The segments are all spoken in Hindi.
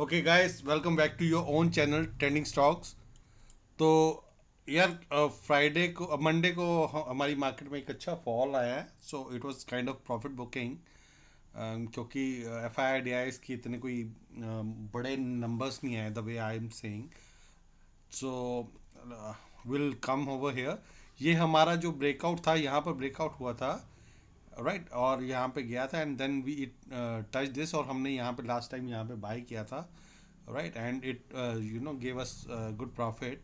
Okay guys welcome back to your own channel trending stocks तो यार फ्राइडे को मंडे को हमारी मार्केट में एक अच्छा फॉल आया है so it was kind of profit booking क्योंकि F I I D I इतने कोई uh, बड़े नंबर्स नहीं आए the way I am saying so will come over here ये हमारा जो ब्रेकआउट था यहाँ पर ब्रेकआउट हुआ था राइट और यहाँ पे गया था and then we it touch this और हमने यहाँ पे लास्ट टाइम यहाँ पे बाई किया था right and it you know gave us good profit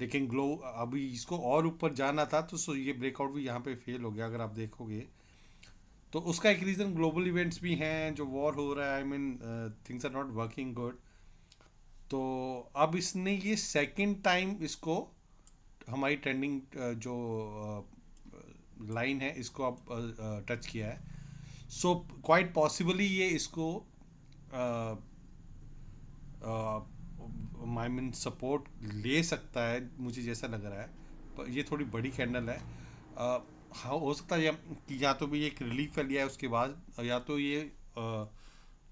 लेकिन ग्लो अभी इसको और ऊपर जाना था तो सो ये ब्रेकआउट भी यहाँ पे फेल हो गया अगर आप देखोगे तो उसका एक रीज़न ग्लोबल इवेंट्स भी हैं जो वॉर हो रहा है I mean things are not working good तो अब इसने ये सेकेंड टाइम इसको हमारी ट्रेंडिंग uh, जो uh, लाइन है इसको आप टच किया है सो क्वाइट पॉसिबली ये इसको माई मीन सपोर्ट ले सकता है मुझे जैसा लग रहा है पर ये थोड़ी बड़ी कैंडल है uh, हाँ हो सकता है या, कि या तो भी एक रिलीफ लिया है उसके बाद या तो ये uh,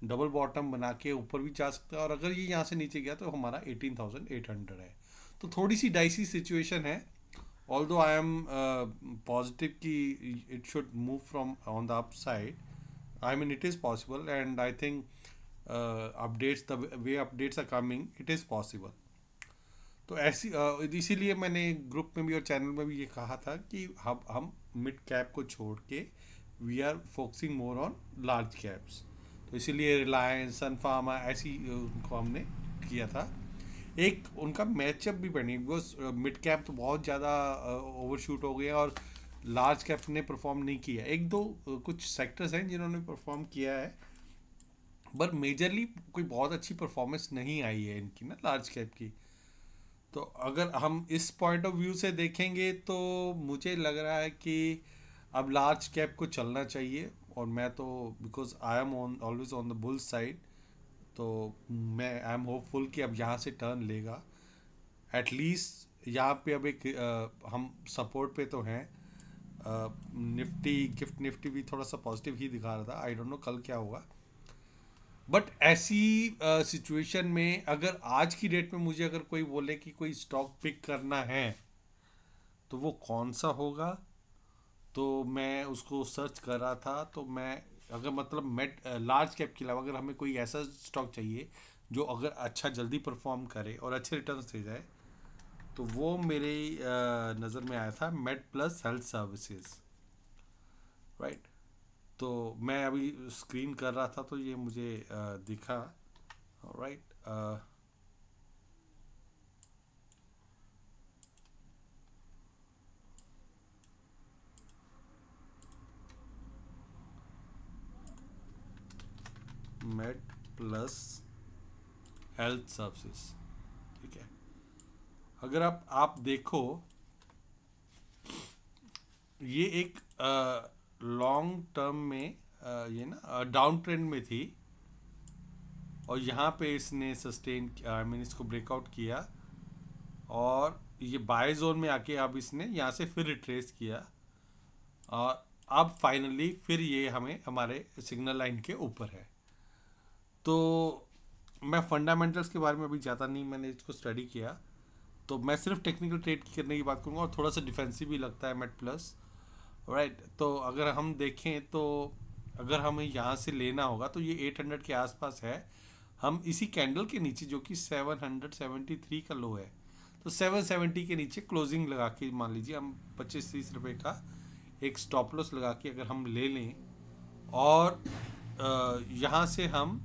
डबल बॉटम बना के ऊपर भी जा सकता है और अगर ये यहाँ से नीचे गया तो हमारा एटीन थाउजेंड एट हंड्रेड है तो थोड़ी सी डाइसी सिचुएशन है although I am uh, positive ki it should move from on the upside I mean it is possible and I think uh, updates the way updates are coming it is possible तो ऐसी इसीलिए मैंने ग्रुप में भी और चैनल में भी ये कहा था कि हम हम मिड कैप को छोड़ के we are focusing more on large caps तो इसीलिए रिलायंस सनफार्मा ऐसी उनको हमने किया था एक उनका मैचअप भी बनी बिकॉज मिड कैप तो बहुत ज़्यादा ओवरशूट uh, हो गया और लार्ज कैप ने परफॉर्म नहीं किया एक दो uh, कुछ सेक्टर्स हैं जिन्होंने परफॉर्म किया है बट मेजरली कोई बहुत अच्छी परफॉर्मेंस नहीं आई है इनकी ना लार्ज कैप की तो अगर हम इस पॉइंट ऑफ व्यू से देखेंगे तो मुझे लग रहा है कि अब लार्ज कैप को चलना चाहिए और मैं तो because I am on always on the bull side तो मैं आई एम होपफुल कि अब यहाँ से टर्न लेगा एटलीस्ट यहाँ पे अब एक आ, हम सपोर्ट पे तो हैं निफ्टी गिफ्ट निफ्टी भी थोड़ा सा पॉजिटिव ही दिखा रहा था आई डोंट नो कल क्या होगा बट ऐसी सिचुएशन में अगर आज की डेट में मुझे अगर कोई बोले कि कोई स्टॉक पिक करना है तो वो कौन सा होगा तो मैं उसको सर्च कर रहा था तो मैं अगर मतलब मेट लार्ज कैप के अलावा अगर हमें कोई ऐसा स्टॉक चाहिए जो अगर अच्छा जल्दी परफॉर्म करे और अच्छे रिटर्न दे जाए तो वो मेरे नज़र में आया था मेट प्लस हेल्थ सर्विसेज राइट तो मैं अभी स्क्रीन कर रहा था तो ये मुझे दिखा right right? MedPlus Health Service ठीक है अगर आप आप देखो ये एक लॉन्ग टर्म में आ, ये ना डाउन ट्रेंड में थी और यहाँ पे इसने सस्टेन आई मीन इसको ब्रेकआउट किया और ये बाय जोन में आके अब इसने यहाँ से फिर रिट्रेस किया और अब फाइनली फिर ये हमें हमारे सिग्नल लाइन के ऊपर है तो मैं फंडामेंटल्स के बारे में अभी ज़्यादा नहीं मैंने इसको स्टडी किया तो मैं सिर्फ टेक्निकल ट्रेड करने की बात करूँगा और थोड़ा सा डिफेंसिव भी लगता है मेट प्लस राइट तो अगर हम देखें तो अगर हमें यहाँ से लेना होगा तो ये 800 के आसपास है हम इसी कैंडल के नीचे जो कि 773 का लो है तो 770 के नीचे क्लोजिंग लगा के मान लीजिए हम पच्चीस तीस रुपये का एक स्टॉप लॉस लगा के अगर हम ले लें और यहाँ से हम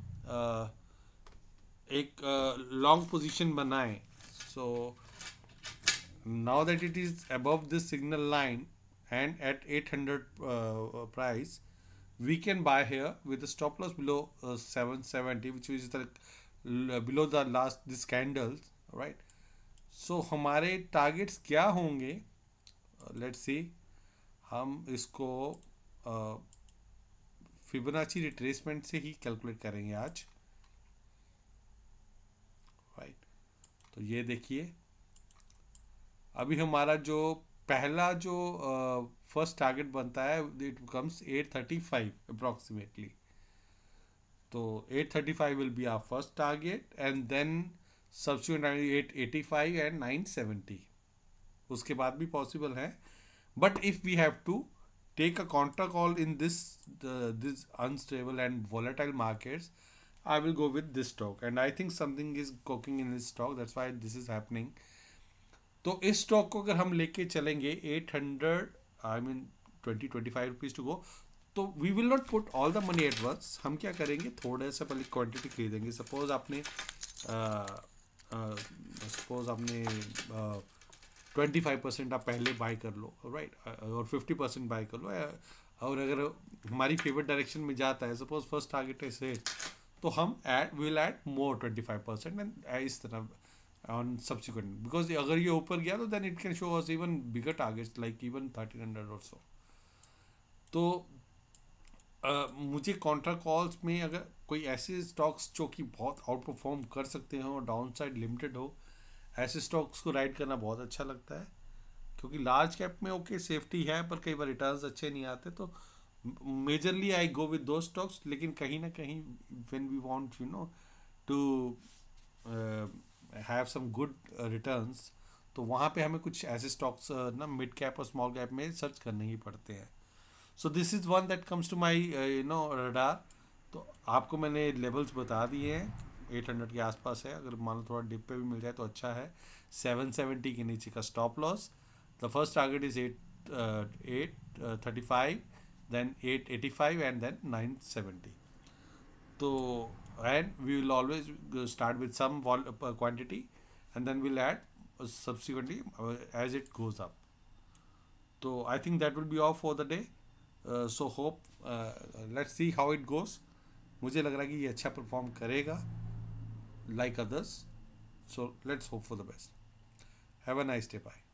एक लॉन्ग पोजीशन बनाए so now that it is above this signal line and at 800 hundred price we can buy here with stop loss below 770 which is below the last this candles right so हमारे टारगेट्स क्या होंगे लेट्स सी हम इसको फिबोनाची रिट्रेसमेंट से ही कैलकुलेट करेंगे आज राइट right. तो ये देखिए अभी हमारा जो पहला जो फर्स्ट uh, टारगेट बनता है it comes 835 thirty five approximately तो 835 thirty five will be our first target and then subsequent at eighty five and nine seventy उसके बाद भी पॉसिबल है but if we have to take a contra call in this the, this unstable and volatile markets i will go with this stock and i think something is cooking in this stock that's why this is happening तो इस स्टॉक को अगर हम लेके चलेंगे 800 I mean 20 25 rupees to go तो we will not put all the money at once हम क्या करेंगे थोड़े से पहले क्वांटिटी खरीदेंगे सपोज आपने सपोज आपने आ, ट्वेंटी फाइव परसेंट आप पहले बाय कर लो राइट और फिफ्टी परसेंट बाय कर लो और अगर हमारी फेवरेट डायरेक्शन में जाता है सपोज फर्स्ट टारगेट है से तो हम add will add more twenty five percent and इस तरह ऑन सब्सिक्वेंट बिकॉज अगर ये ऊपर गया तो then it can show us even bigger targets like even thirteen hundred or so तो मुझे कॉन्ट्रा कॉल्स में अगर कोई ऐसे स्टॉक्स जो कि बहुत आउट परफॉर्म कर सकते हो डाउन साइड लिमिटेड हो ऐसे स्टॉक्स को राइड करना बहुत अच्छा लगता है क्योंकि लार्ज कैप में ओके okay, सेफ्टी है पर कई बार रिटर्न्स अच्छे नहीं आते तो मेजरली आई गो विद दो स्टॉक्स लेकिन कहीं ना कहीं when we want you know to have some good returns तो वहाँ पे हमें कुछ ऐसे स्टॉक्स uh, ना मिड कैप और स्मॉल कैप में सर्च करने ही पड़ते हैं so this is one that comes to my you know radar तो आपको मैंने लेवल्स बता दिए हैं एट हंड्रेड के आसपास है अगर मान लो थोड़ा डिप पे भी मिल जाए तो अच्छा है सेवन सेवेंटी के नीचे का stop loss the first target is at eight thirty five then at eighty five and then nine seventy तो and we will always start with some quantity and then will add subsequently as it goes up तो I think that will be off for the day so hope let's see how it goes मुझे लग रहा है कि ये अच्छा परफॉर्म करेगा like others. So let's hope for the best. Have a nice day. Bye.